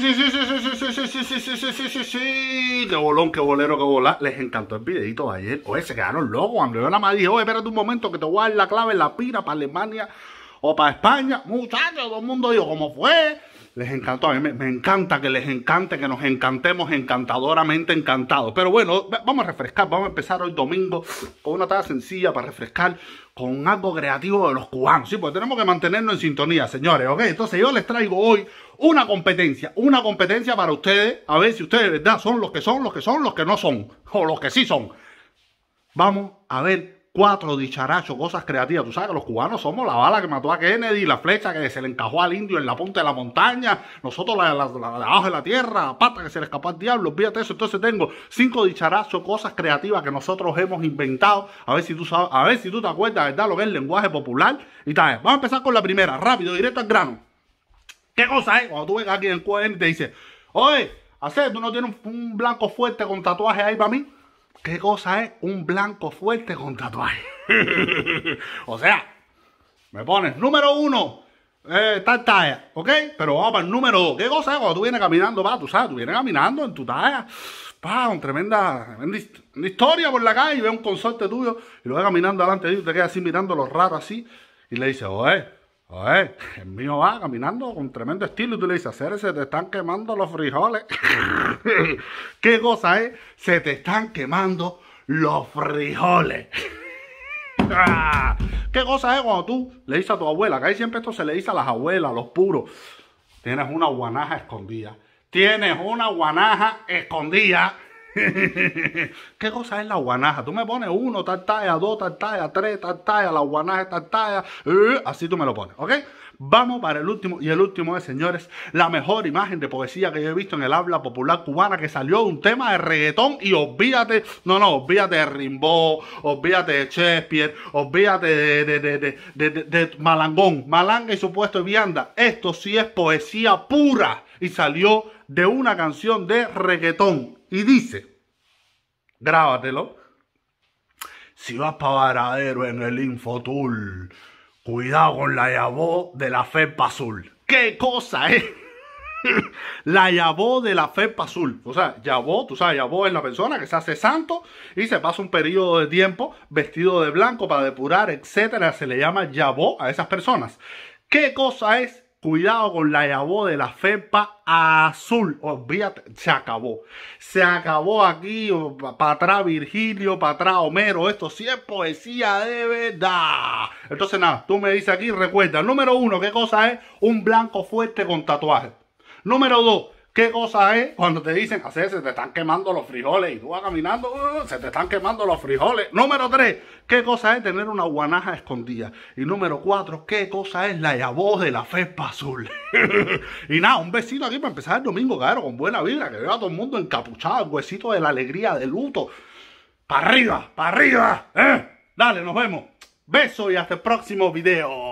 sí, sí, sí, sí, sí, sí, sí, sí, sí, sí, sí, sí, sí, qué bolón, qué bolero, qué bola. Les encantó el videito de ayer. Oye, se quedaron locos. Andrés la madre dijo, oye, espérate un momento que te voy a dar la clave en la pira para Alemania o para España. Muchachos, todo el mundo dijo, ¿cómo fue? Les encantó, a mí me, encanta que les encante, que nos encantemos encantadoramente encantados. Pero bueno, vamos a refrescar, vamos a empezar hoy domingo con una taza sencilla para refrescar con algo creativo de los cubanos, ¿sí? pues tenemos que mantenernos en sintonía, señores, ¿ok? Entonces yo les traigo hoy una competencia, una competencia para ustedes, a ver si ustedes verdad son los que son, los que son, los que no son, o los que sí son. Vamos a ver cuatro dicharachos, cosas creativas. Tú sabes que los cubanos somos la bala que mató a Kennedy, la flecha que se le encajó al indio en la punta de la montaña, nosotros la, la, abajo de la tierra, la pata que se le escapó al diablo, fíjate eso. Entonces tengo cinco dicharachos, cosas creativas que nosotros hemos inventado. A ver si tú a ver si tú te acuerdas, ¿verdad? Lo que es el lenguaje popular y tal. Vamos a empezar con la primera, rápido, directo al grano. ¿Qué cosa es? Cuando tú vengas aquí en el y te dice, oye, hace tú no tienes un blanco fuerte con tatuaje ahí para mí. ¿Qué cosa es un blanco fuerte con tatuaje? o sea, me pones número uno, eh, tal talla, ¿ok? Pero vamos para el número dos. ¿Qué cosa es cuando tú vienes caminando, va? Tú sabes, tú vienes caminando en tu talla, pa, con tremenda, historia por la calle y ve un consorte tuyo y lo ve caminando adelante y te quedas así mirando los ratos así y le dice, oye Oye, el mío va caminando con tremendo estilo y tú le dices, hacer se te están quemando los frijoles. ¿Qué cosa es? ¿eh? Se te están quemando los frijoles. ¿Qué cosa es ¿eh? cuando tú le dices a tu abuela? Que ahí siempre esto se le dice a las abuelas, a los puros. Tienes una guanaja escondida. Tienes una guanaja escondida. ¿Qué cosa es la guanaja? Tú me pones uno, tal dos, tres, la guanaja, tal talla. Eh, así tú me lo pones, ¿ok? Vamos para el último, y el último es, señores, la mejor imagen de poesía que yo he visto en el habla popular cubana que salió de un tema de reggaetón y olvídate, no, no, olvídate de Rimbaud, olvídate de Shakespeare, olvídate de, de Malangón, Malanga y supuesto vianda. Esto sí es poesía pura y salió de una canción de reggaetón y dice, grábatelo, si vas para Varadero en el InfoTool, cuidado con la Yabó de la FEPA Azul. ¡Qué cosa, es eh? la Yabó de la FEPA Azul. O sea, Yabó, tú sabes, Yabó es la persona que se hace santo y se pasa un periodo de tiempo vestido de blanco para depurar, etcétera. Se le llama Yabó a esas personas. ¿Qué cosa es Cuidado con la llave de la FEPA azul. Olvídate, se acabó. Se acabó aquí. Para atrás Virgilio, para atrás Homero. Esto sí es poesía de verdad. Entonces, nada, tú me dices aquí, recuerda. Número uno, ¿qué cosa es? Un blanco fuerte con tatuaje. Número dos, ¿Qué cosa es cuando te dicen, hacer, se te están quemando los frijoles y tú vas caminando, oh, se te están quemando los frijoles? Número 3, ¿qué cosa es tener una guanaja escondida? Y número 4, ¿qué cosa es la voz de la FESPA azul? y nada, un besito aquí para empezar el domingo, claro, con buena vibra, que veo a todo el mundo encapuchado, el huesito de la alegría, de luto. ¡Para arriba! ¡Para arriba! ¿Eh? Dale, nos vemos. Beso y hasta el próximo video.